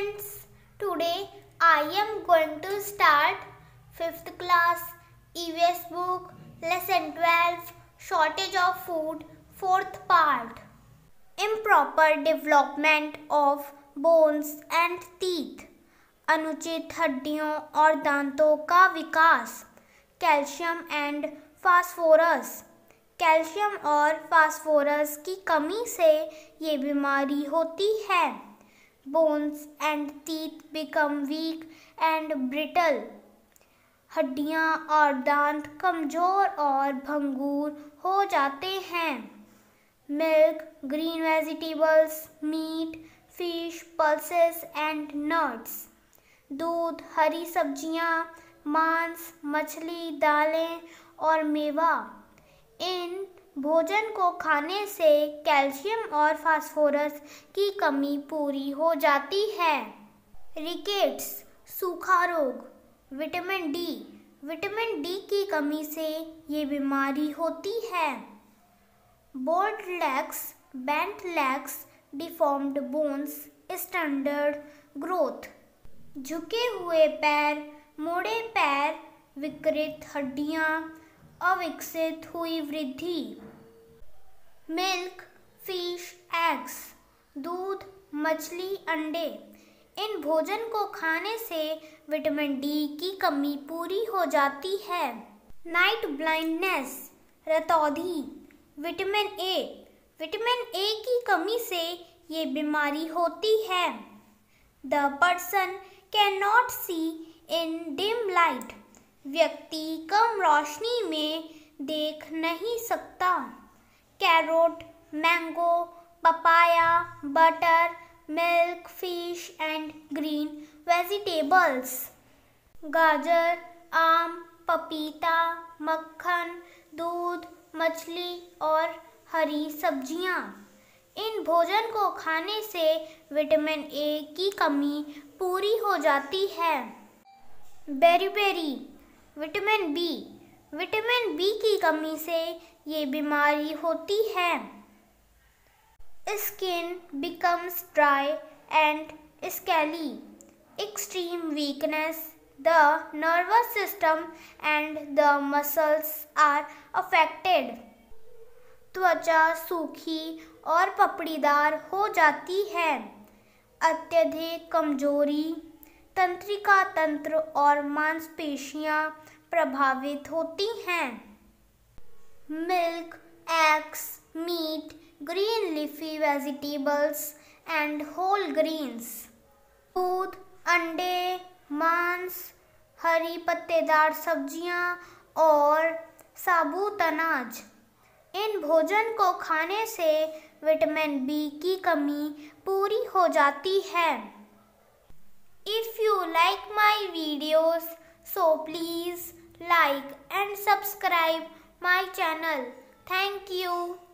friends today i am going to start 5th class evs book lesson 12 shortage of food fourth part improper development of bones and teeth anuchit haddiyon aur दांतों ka vikas calcium and phosphorus calcium aur phosphorus ki kami se ye bimari hoti hai bones and teeth become weak and brittle. हड्डियाँ और दांत कमज़ोर और भंगूर हो जाते हैं milk green vegetables meat fish pulses and nuts दूध हरी सब्जियाँ मांस मछली दालें और मेवा इन भोजन को खाने से कैल्शियम और फास्फोरस की कमी पूरी हो जाती है रिकेट्स सूखा रोग विटामिन डी विटामिन डी की कमी से ये बीमारी होती है bowed legs bent legs deformed bones stunted growth झुके हुए पैर मोड़े पैर विकृत हड्डियाँ अविकसित हुई वृद्धि मिल्क फिश एग्स दूध मछली अंडे इन भोजन को खाने से विटामिन डी की कमी पूरी हो जाती है नाइट ब्लाइंडनेस रतौधी विटामिन ए विटामिन ए की कमी से ये बीमारी होती है the person can not see in dim light व्यक्ति कम रोशनी में देख नहीं सकता carrot mango papaya butter milk fish and green vegetables गाजर आम पपीता मक्खन दूध मछली और हरी सब्जियाँ इन भोजन को खाने से विटामिन ए की कमी पूरी हो जाती है beriberi vitamin B vitamin B की कमी से ये बीमारी होती है skin becomes dry and scaly extreme weakness the nervous system and the muscles are affected त्वचा सूखी और पपड़ीदार हो जाती है अत्यधिक कमजोरी तंत्रिका तंत्र और मांसपेशियां प्रभावित होती हैं milk eggs meat green leafy vegetables and whole grains दूध अंडे मांस हरी पत्तेदार सब्जियां और साबुत अनाज इन भोजन को खाने से विटामिन बी की कमी पूरी हो जाती है if you like my videos so please like and subscribe my channel. Thank you.